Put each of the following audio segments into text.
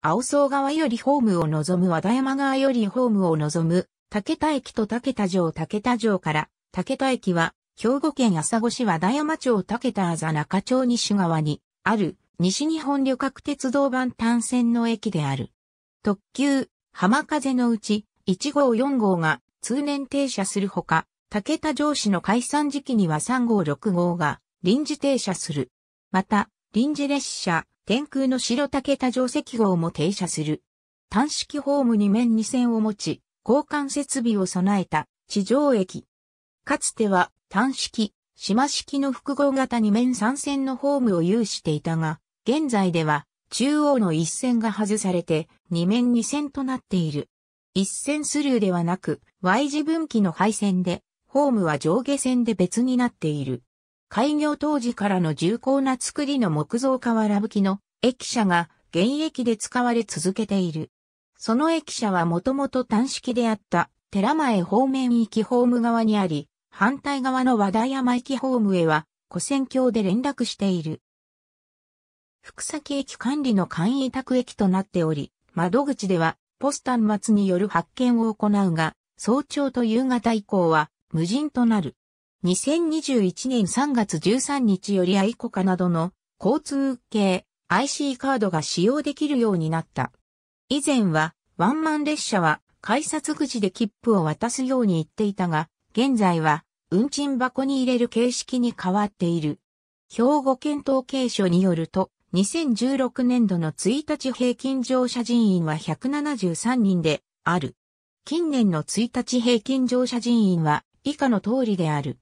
青草川よりホームを望む和田山川よりホームを望む、竹田駅と竹田城竹田城から、竹田駅は、兵庫県朝来市和田山町竹田あざ中町西側に、ある、西日本旅客鉄道版単線の駅である。特急、浜風のうち、1号4号が通年停車するほか、竹田城市の解散時期には3号6号が臨時停車する。また、臨時列車、天空の白竹多乗石号も停車する。単式ホームに面2線を持ち、交換設備を備えた地上駅。かつては単式、島式の複合型2面3線のホームを有していたが、現在では中央の1線が外されて2面2線となっている。1線スルーではなく Y 字分岐の配線で、ホームは上下線で別になっている。開業当時からの重厚な作りの木造瓦葺きの駅舎が現役で使われ続けている。その駅舎はもともと単式であった寺前方面行きホーム側にあり、反対側の和田山行きホームへは古戦橋で連絡している。福崎駅管理の簡易宅駅となっており、窓口ではポスター末による発見を行うが、早朝と夕方以降は無人となる。2021年3月13日よりアイコカなどの交通系 IC カードが使用できるようになった。以前はワンマン列車は改札口で切符を渡すように言っていたが、現在は運賃箱に入れる形式に変わっている。兵庫県統計所によると、2016年度の1日平均乗車人員は173人である。近年の1日平均乗車人員は以下の通りである。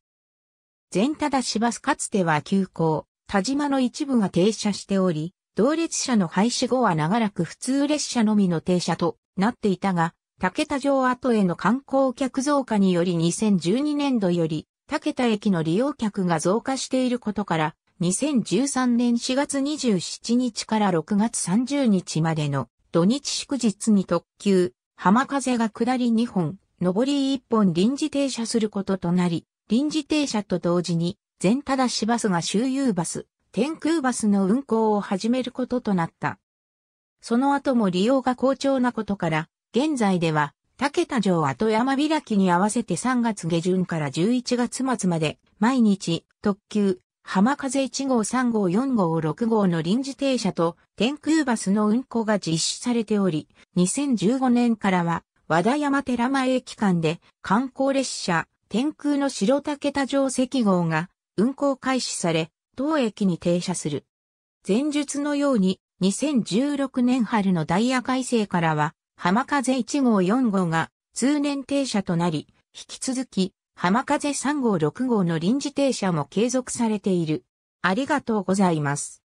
全ただ市バスかつては急行、田島の一部が停車しており、同列車の廃止後は長らく普通列車のみの停車となっていたが、竹田城跡への観光客増加により2012年度より竹田駅の利用客が増加していることから、2013年4月27日から6月30日までの土日祝日に特急、浜風が下り2本、上り1本臨時停車することとなり、臨時停車と同時に、全ただしバスが周遊バス、天空バスの運行を始めることとなった。その後も利用が好調なことから、現在では、竹田城後山開きに合わせて3月下旬から11月末まで、毎日、特急、浜風1号3号4号6号の臨時停車と天空バスの運行が実施されており、2015年からは和田山寺前駅間で観光列車、天空の白竹田城石号が運行開始され、当駅に停車する。前述のように、2016年春のダイヤ改正からは、浜風1号4号が通年停車となり、引き続き、浜風3号6号の臨時停車も継続されている。ありがとうございます。